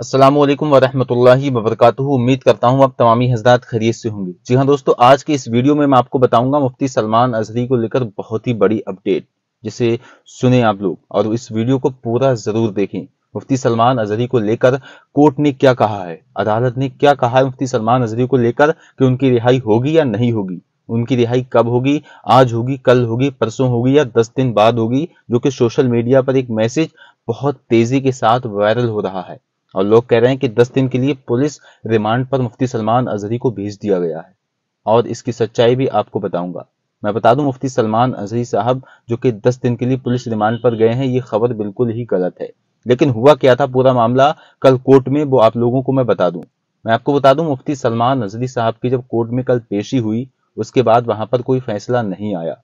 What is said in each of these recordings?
असलम वरहमल वबरक उम्मीद करता हूँ आप तमामी हजरात खरीद से होंगे जी हाँ दोस्तों आज के इस वीडियो में मैं आपको बताऊंगा मुफ्ती सलमान अजहरी को लेकर बहुत ही बड़ी अपडेट जिसे सुने आप लोग और इस वीडियो को पूरा ज़रूर देखें मुफ्ती सलमान अजहरी को लेकर कोर्ट ने क्या कहा है अदालत ने क्या कहा है मुफ्ती सलमान अजहरी को लेकर कि उनकी रिहाई होगी या नहीं होगी उनकी रिहाई कब होगी आज होगी कल होगी परसों होगी या दस दिन बाद होगी जो कि सोशल मीडिया पर एक मैसेज बहुत तेजी के साथ वायरल हो रहा है और लोग कह रहे हैं कि दस दिन के लिए पुलिस रिमांड पर मुफ्ती सलमान अजहरी को भेज दिया गया है और इसकी सच्चाई भी आपको बताऊंगा मैं बता दूं मुफ्ती सलमान अजहरी साहब जो कि दस दिन के लिए पुलिस रिमांड पर गए हैं ये खबर बिल्कुल ही गलत है लेकिन हुआ क्या था पूरा मामला कल कोर्ट में वो आप लोगों को मैं बता दूं मैं आपको बता दूं मुफ्ती सलमान अजहरी साहब की जब कोर्ट में कल पेशी हुई उसके बाद वहां पर कोई फैसला नहीं आया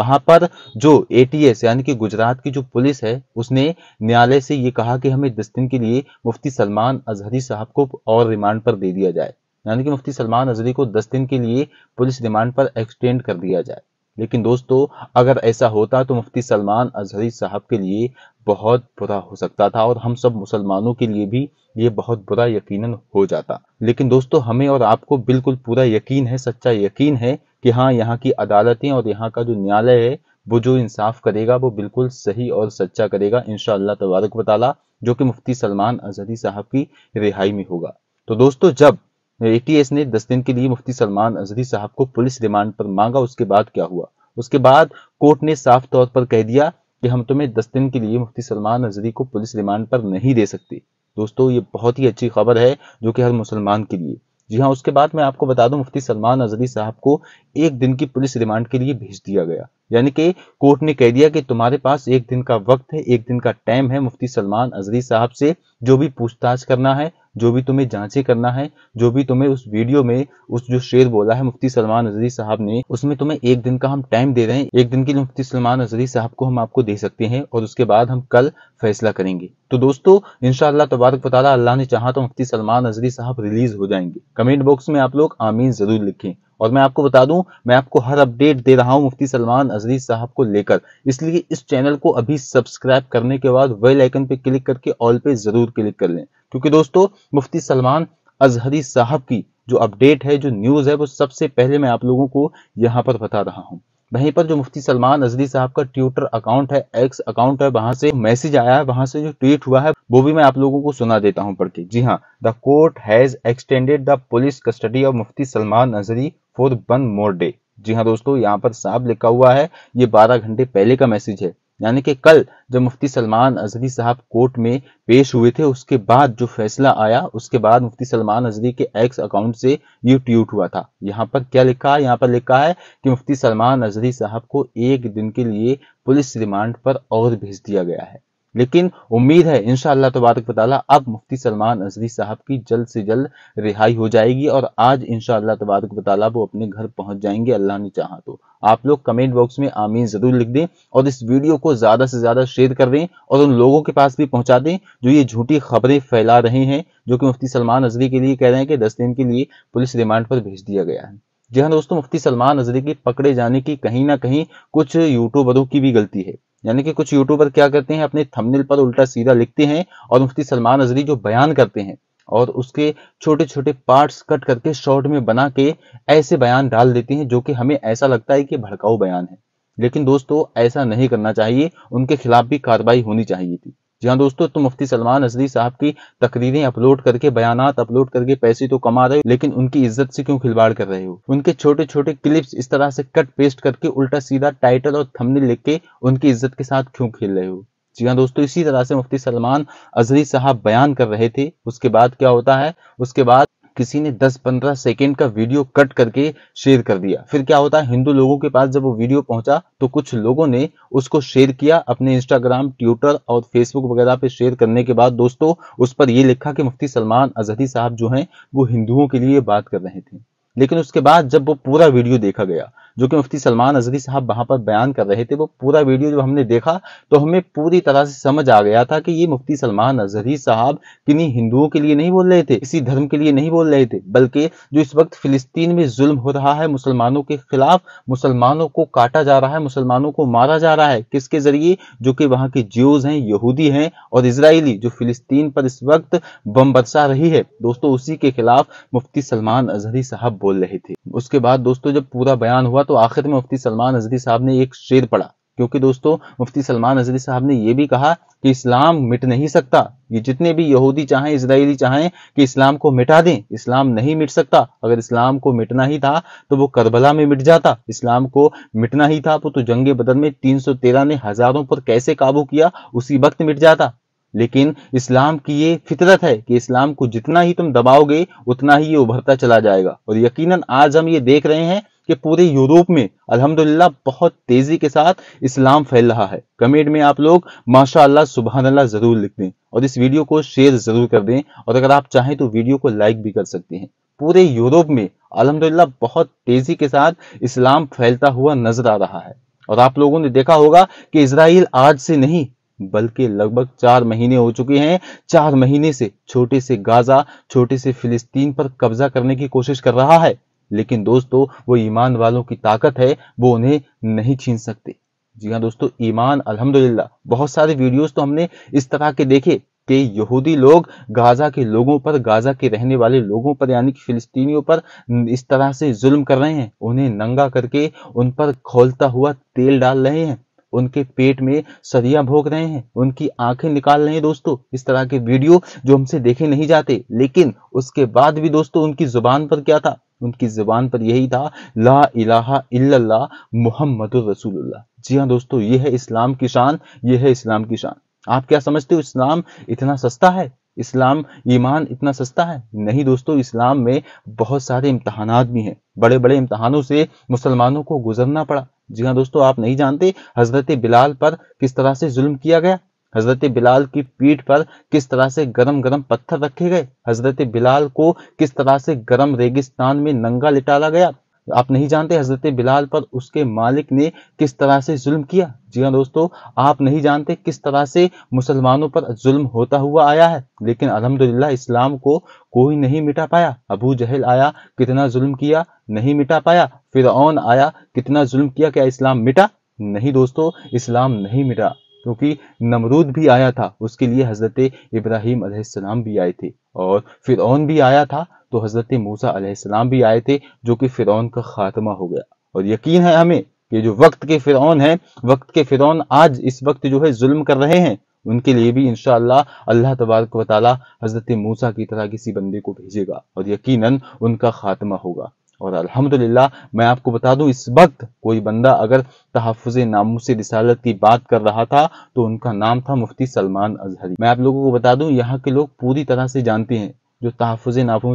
वहां पर जो एटीएस यानी कि गुजरात की जो पुलिस है उसने न्यायालय से ये कहा कि हमें दस दिन के लिए मुफ्ती सलमान अजहरी साहब को और रिमांड पर दे दिया जाए यानी कि मुफ्ती सलमान अजहरी को दस दिन के लिए पुलिस रिमांड पर एक्सटेंड कर दिया जाए लेकिन दोस्तों अगर ऐसा होता तो मुफ्ती सलमान अजहरी साहब के लिए बहुत बुरा हो सकता था और हम सब मुसलमानों के लिए भी ये बहुत बुरा यकीनन हो जाता लेकिन दोस्तों हमें और आपको बिल्कुल पूरा यकीन है सच्चा यकीन है कि हाँ यहाँ की अदालतें और यहाँ का जो न्यायालय है वो जो इंसाफ करेगा वो बिल्कुल सही और सच्चा करेगा इन तबारक बताला जो कि मुफ्ती सलमान अजहरी साहब की रिहाई में होगा तो दोस्तों जब एटीएस ने दस दिन के लिए मुफ्ती सलमान अजहरी साहब को पुलिस रिमांड पर मांगा उसके बाद क्या हुआ उसके बाद कोर्ट ने साफ तौर पर कह दिया कि हम तुम्हें दस दिन के लिए मुफ्ती सलमान अजहरी को पुलिस रिमांड पर नहीं दे सकते दोस्तों ये बहुत ही अच्छी खबर है जो कि हर मुसलमान के लिए जी हाँ उसके बाद मैं आपको बता दूं मुफ्ती सलमान अजहरी साहब को एक दिन की पुलिस रिमांड के लिए भेज दिया गया यानी कि कोर्ट ने कह दिया कि तुम्हारे पास एक दिन का वक्त है एक दिन का टाइम है मुफ्ती सलमान अजहरी साहब से जो भी पूछताछ करना है जो भी तुम्हें जांचे करना है जो भी तुम्हें उस वीडियो में उस जो शेर बोला है मुफ्ती सलमान नजरी साहब ने उसमें तुम्हें एक दिन का हम टाइम दे रहे हैं एक दिन के लिए मुफ्ती सलमान नजरी साहब को हम आपको दे सकते हैं और उसके बाद हम कल फैसला करेंगे तो दोस्तों इनशाला तबारक बता अल्लाह ने चाह तो मुफ्ती सलमान नजरी साहब रिलीज हो जाएंगे कमेंट बॉक्स में आप लोग आमीन जरूर लिखें और मैं आपको बता दूं मैं आपको हर अपडेट दे रहा हूं मुफ्ती सलमान अजरी साहब को लेकर इसलिए इस चैनल को अभी सब्सक्राइब करने के बाद वेल आइकन पे क्लिक करके ऑल पे जरूर क्लिक कर लें क्योंकि दोस्तों मुफ्ती सलमान अजहरी साहब की जो अपडेट है जो न्यूज़ है वो सबसे पहले मैं आप लोगों को यहाँ पर बता रहा हूँ वहीं पर जो मुफ्ती सलमान अजली साहब का ट्विटर अकाउंट है एक्स अकाउंट है वहां से मैसेज आया है वहां से जो ट्वीट हुआ है वो भी मैं आप लोगों को सुना देता हूं पढ़ के जी हाँ the court has extended the police custody of Mufti Salman Azhari for one more day जी हाँ दोस्तों यहाँ पर साफ लिखा हुआ है ये 12 घंटे पहले का मैसेज है यानी कि कल जब मुफ्ती सलमान अजहरी साहब कोर्ट में पेश हुए थे उसके बाद जो फैसला आया उसके बाद मुफ्ती सलमान अजहरी के एक्स अकाउंट से ये ट्वीट हुआ था यहाँ पर क्या लिखा है यहाँ पर लिखा है कि मुफ्ती सलमान अजहरी साहब को एक दिन के लिए पुलिस रिमांड पर और भेज दिया गया है लेकिन उम्मीद है इन तबारक ताली अब मुफ्ती सलमान अजरी साहब की जल्द से जल्द रिहाई हो जाएगी और आज इन तबारक ताली वो अपने घर पहुंच जाएंगे अल्लाह ने चाहा तो आप लोग कमेंट बॉक्स में आमीन जरूर लिख दें और इस वीडियो को ज्यादा से ज्यादा शेयर कर दें और उन लोगों के पास भी पहुंचा दें जो ये झूठी खबरें फैला रहे हैं जो कि मुफ्ती सलमान अजरी के लिए कह रहे हैं कि दस दिन के लिए पुलिस रिमांड पर भेज दिया गया है जी हाँ दोस्तों मुफ्ती सलमान अजरी के पकड़े जाने की कहीं ना कहीं कुछ यूट्यूबरों की भी गलती है यानी कि कुछ यूट्यूबर क्या करते हैं अपने थंबनेल पर उल्टा सीधा लिखते हैं और मुफ्ती सलमान अजरी जो बयान करते हैं और उसके छोटे छोटे पार्ट्स कट करके शॉर्ट में बना के ऐसे बयान डाल देते हैं जो कि हमें ऐसा लगता है कि भड़काऊ बयान है लेकिन दोस्तों ऐसा नहीं करना चाहिए उनके खिलाफ भी कार्रवाई होनी चाहिए थी जहाँ दोस्तों तो मुफ्ती सलमान अजरी साहब की तकरीरें अपलोड करके बयान अपलोड करके पैसे तो कमा रहे हो लेकिन उनकी इज्जत से क्यों खिलवाड़ कर रहे हो उनके छोटे छोटे क्लिप्स इस तरह से कट पेस्ट करके उल्टा सीधा टाइटल और थमने लिख के उनकी इज्जत के साथ क्यों खेल रहे हो जी हाँ दोस्तों इसी तरह से मुफ्ती सलमान अजरी साहब बयान कर रहे थे उसके बाद क्या होता है उसके बाद किसी ने 10-15 सेकेंड का वीडियो कट करके शेयर कर दिया फिर क्या होता है हिंदू लोगों के पास जब वो वीडियो पहुंचा तो कुछ लोगों ने उसको शेयर किया अपने इंस्टाग्राम ट्विटर और फेसबुक वगैरह पे शेयर करने के बाद दोस्तों उस पर यह लिखा कि मुफ्ती सलमान अजहरी साहब जो हैं वो हिंदुओं के लिए बात कर रहे थे लेकिन उसके बाद जब वो पूरा वीडियो देखा गया जो कि मुफ्ती सलमान अजहरी साहब वहां पर बयान कर रहे थे वो पूरा वीडियो जब हमने देखा तो हमें पूरी तरह से समझ आ गया था कि ये मुफ्ती सलमान अजहरी साहब किन्हीं हिंदुओं के लिए नहीं बोल रहे थे किसी धर्म के लिए नहीं बोल रहे थे बल्कि जो इस वक्त फिलिस्तीन में जुल्म हो रहा है मुसलमानों के खिलाफ मुसलमानों को काटा जा रहा है मुसलमानों को मारा जा रहा है किसके जरिए जो कि वहां के ज्यूज हैं यहूदी हैं और इसराइली जो फिलिस्तीन पर इस वक्त बम बरसा रही है दोस्तों उसी के खिलाफ मुफ्ती सलमान अजहरी साहब बोल रहे थे उसके बाद दोस्तों जब पूरा बयान हुआ तो तो आखिर में मुफ्ती सलमान अजदी साहब ने एक शेर पढ़ा क्योंकि दोस्तों मुफ्ती सलमान अजदी साहब ने यह भी कहा कि इस्लाम मिट नहीं सकता ये जितने भी यहूदी चाहें इसराइली चाहें कि इस्लाम को मिटा दें इस्लाम नहीं मिट सकता अगर इस्लाम को मिटना ही था तो वो करबला में मिट जाता इस्लाम को मिटना ही था तो, तो जंग बदर में 313 ने हजारों पर कैसे काबू किया उसी वक्त मिट जाता लेकिन इस्लाम की ये फितरत है कि इस्लाम को जितना ही तुम दबाओगे उतना ही ये उभरता चला जाएगा और यकीनन आज हम ये देख रहे हैं कि पूरे यूरोप में अल्हम्दुलिल्लाह बहुत तेजी के साथ इस्लाम फैल रहा है कमेंट में आप लोग माशा अल्लाह सुबह अल्लाह जरूर लिख दें और इस वीडियो को शेयर जरूर कर दें और अगर आप चाहें तो वीडियो को लाइक भी कर सकते हैं पूरे यूरोप में अलहमदिल्ला बहुत तेजी के साथ इस्लाम फैलता हुआ नजर आ रहा है और आप लोगों ने देखा होगा कि इसराइल आज से नहीं बल्कि लगभग चार महीने हो चुके हैं चार महीने से छोटे से गाजा छोटे से फिलिस्तीन पर कब्जा करने की कोशिश कर रहा है लेकिन दोस्तों वो ईमान वालों की ताकत है वो उन्हें नहीं छीन सकते जी हाँ दोस्तों ईमान अल्हम्दुलिल्लाह बहुत सारे वीडियोस तो हमने इस तरह के देखे कि यहूदी लोग गाजा के लोगों पर गाजा के रहने वाले लोगों पर यानी कि फिलिस्तीनियों पर इस तरह से जुल्म कर रहे हैं उन्हें नंगा करके उन पर खोलता हुआ तेल डाल रहे हैं उनके पेट में सदियां भोग रहे हैं उनकी आंखें निकाल रहे हैं दोस्तों इस तरह के वीडियो जो हमसे देखे नहीं जाते लेकिन उसके बाद भी दोस्तों उनकी जुबान पर क्या था उनकी जुबान पर यही था ला इलाहा इल्लल्लाह मोहम्मद रसूलुल्लाह जी हाँ दोस्तों ये है इस्लाम की शान ये है इस्लाम की शान आप क्या समझते हो इस्लाम इतना सस्ता है इस्लाम ईमान इतना सस्ता है नहीं दोस्तों इस्लाम में बहुत सारे इम्तहानात भी हैं बड़े बड़े इम्तहानों से मुसलमानों को गुजरना पड़ा जी हाँ दोस्तों आप नहीं जानते हजरत बिलाल पर किस तरह से जुल्म किया गया हजरत बिलाल की पीठ पर किस तरह से गरम गरम पत्थर रखे गए हजरत बिलाल को किस तरह से गरम रेगिस्तान में नंगा लिटाला गया आप नहीं जानते हजरत बिलाल पर उसके मालिक ने किस तरह से जुल्म किया जी हाँ दोस्तों आप नहीं जानते किस तरह से मुसलमानों पर जुल्म होता हुआ आया है लेकिन अलहमदिल्ला इस्लाम को कोई नहीं मिटा पाया अबू जहल आया कितना जुल्म किया नहीं मिटा पाया फिर आया कितना जुल्म किया क्या इस्लाम मिटा नहीं दोस्तों इस्लाम नहीं मिटा क्योंकि नमरूद भी आया था उसके लिए हजरत इब्राहिम भी आए थे और फिर भी आया था तो हज़रत मूसा अलैहिस्सलाम भी आए थे जो कि फ़िरौन का ख़ात्मा हो गया और यकीन है हमें कि जो वक्त के फ़िरौन हैं वक्त के फ़िरौन आज इस वक्त जो है जुल्म कर रहे हैं उनके लिए भी इन अल्लाह तबारक व ताली हज़रत मूसा की तरह किसी बंदे को भेजेगा और यकीनन उनका ख़ात्मा होगा और अल्हम्दुलिल्लाह मैं आपको बता दूं इस वक्त कोई बंदा अगर तहफ़ नामूस रिसालत की बात कर रहा था तो उनका नाम था मुफ्ती सलमान अजहरी मैं आप लोगों को बता दूं यहाँ के लोग पूरी तरह से जानते हैं जो तहफ़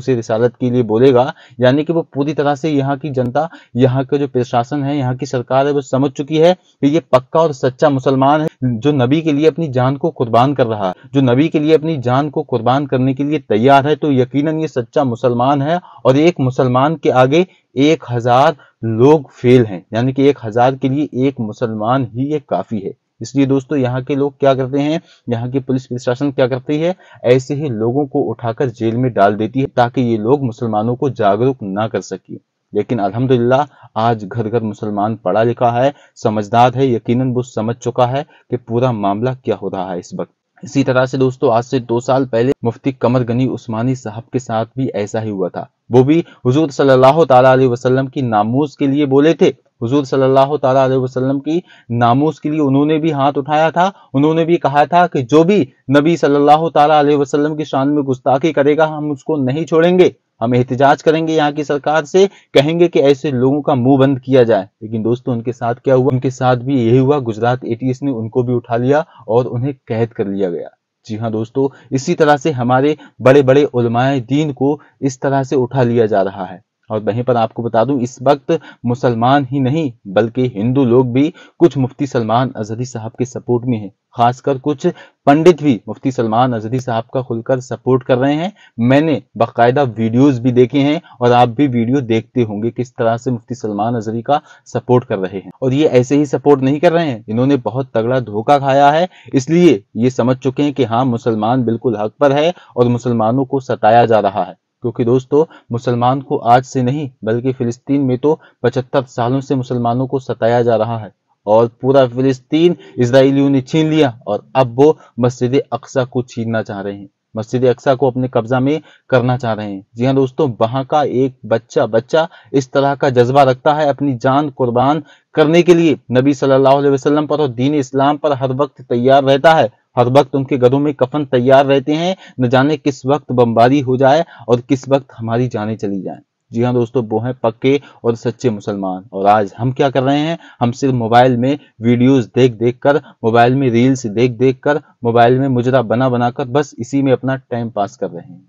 से रिसालत के लिए बोलेगा यानी कि वो पूरी तरह से यहाँ की जनता यहाँ का जो प्रशासन है यहाँ की सरकार है वो समझ चुकी है कि ये पक्का और सच्चा मुसलमान है जो नबी के लिए अपनी जान को कुर्बान कर रहा है जो नबी के लिए अपनी जान को कुर्बान करने के लिए तैयार है तो यकीन ये सच्चा मुसलमान है और एक मुसलमान के आगे एक हजार लोग फेल हैं यानी कि एक हजार के लिए एक मुसलमान ही ये काफ़ी है इसलिए दोस्तों यहाँ के लोग क्या करते हैं यहाँ की पुलिस प्रशासन क्या करती है ऐसे ही लोगों को उठाकर जेल में डाल देती है ताकि ये लोग मुसलमानों को जागरूक ना कर सके लेकिन अल्हम्दुलिल्लाह आज घर घर मुसलमान पढ़ा लिखा है समझदार है यकीनन वो समझ चुका है कि पूरा मामला क्या हो रहा है इस वक्त इसी तरह से दोस्तों आज से दो साल पहले मुफ्ती कमर गनी उस्मानी साहब के साथ भी ऐसा ही हुआ था वो भी हजूर सल्लाह तला वसलम की नामोज के लिए बोले थे हुजूर सल्लल्लाहु अलैहि वसल्लम की नामूस के लिए उन्होंने भी हाथ उठाया था उन्होंने भी कहा था कि जो भी नबी सल्लल्लाहु अलैहि वसल्लम की शान में गुस्ताखी करेगा हम उसको नहीं छोड़ेंगे हम एहतजाज करेंगे यहाँ की सरकार से कहेंगे कि ऐसे लोगों का मुंह बंद किया जाए लेकिन दोस्तों उनके साथ क्या हुआ उनके साथ भी यही हुआ गुजरात एटीएस ने उनको भी उठा लिया और उन्हें कैद कर लिया गया जी हाँ दोस्तों इसी तरह से हमारे बड़े बड़े उलमाए दीन को इस तरह से उठा लिया जा रहा है और वहीं पर आपको बता दूं इस वक्त मुसलमान ही नहीं बल्कि हिंदू लोग भी कुछ मुफ्ती सलमान अजहरी साहब के सपोर्ट में हैं खासकर कुछ पंडित भी मुफ्ती सलमान अजहरी साहब का खुलकर सपोर्ट कर रहे हैं मैंने बाकायदा वीडियोस भी देखे हैं और आप भी वीडियो देखते होंगे किस तरह से मुफ्ती सलमान अजहरी का सपोर्ट कर रहे हैं और ये ऐसे ही सपोर्ट नहीं कर रहे हैं इन्होंने बहुत तगड़ा धोखा खाया है इसलिए ये समझ चुके हैं कि हाँ मुसलमान बिल्कुल हक पर है और मुसलमानों को सताया जा रहा है क्योंकि दोस्तों मुसलमान को आज से नहीं बल्कि फिलिस्तीन में तो पचहत्तर सालों से मुसलमानों को सताया जा रहा है और पूरा फिलिस्तीन इसराइलियों ने छीन लिया और अब वो मस्जिद अक्सा को छीनना चाह रहे हैं मस्जिद अक्सा को अपने कब्जा में करना चाह रहे हैं जी हाँ दोस्तों वहां का एक बच्चा बच्चा इस तरह का जज्बा रखता है अपनी जान कुर्बान करने के लिए नबी सल्लल्लाहु अलैहि वसल्लम पर और दीन इस्लाम पर हर वक्त तैयार रहता है हर वक्त उनके घरों में कफन तैयार रहते हैं न जाने किस वक्त बमबारी हो जाए और किस वक्त हमारी जाने चली जाए जी हाँ दोस्तों वो हैं पक्के और सच्चे मुसलमान और आज हम क्या कर रहे हैं हम सिर्फ मोबाइल में वीडियोस देख देख कर मोबाइल में रील्स देख देख कर मोबाइल में मुजरा बना बनाकर बस इसी में अपना टाइम पास कर रहे हैं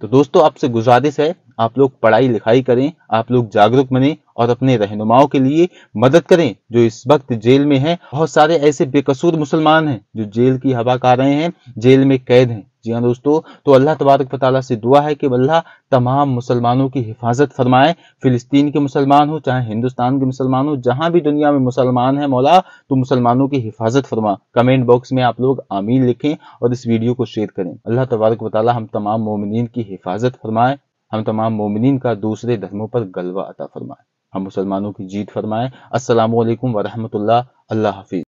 तो दोस्तों आपसे गुजारिश है आप लोग पढ़ाई लिखाई करें आप लोग जागरूक बने और अपने रहनुमाओं के लिए मदद करें जो इस वक्त जेल में हैं बहुत सारे ऐसे बेकसूर मुसलमान हैं जो जेल की हवा खा रहे हैं जेल में कैद हैं जी हाँ दोस्तों तो अल्लाह तबारक वाली से दुआ है कि अल्लाह तमाम मुसलमानों की हिफाजत फरमाए फिलिस्तीन के मुसलमान हो चाहे हिंदुस्तान के मुसलमान हो जहाँ भी दुनिया में मुसलमान है मौला तो मुसलमानों की हिफाजत फरमा कमेंट बॉक्स में आप लोग आमीन लिखें और इस वीडियो को शेयर करें अल्लाह तबारक वाली हम तमाम मोमिन की हिफाजत फरमाए हम तमाम मोमिन का दूसरे धर्मों पर गलवा अता फरमाए हम मुसलमानों की जीत फरमाएं असलकम वरहमत अल्लाह हाफिज़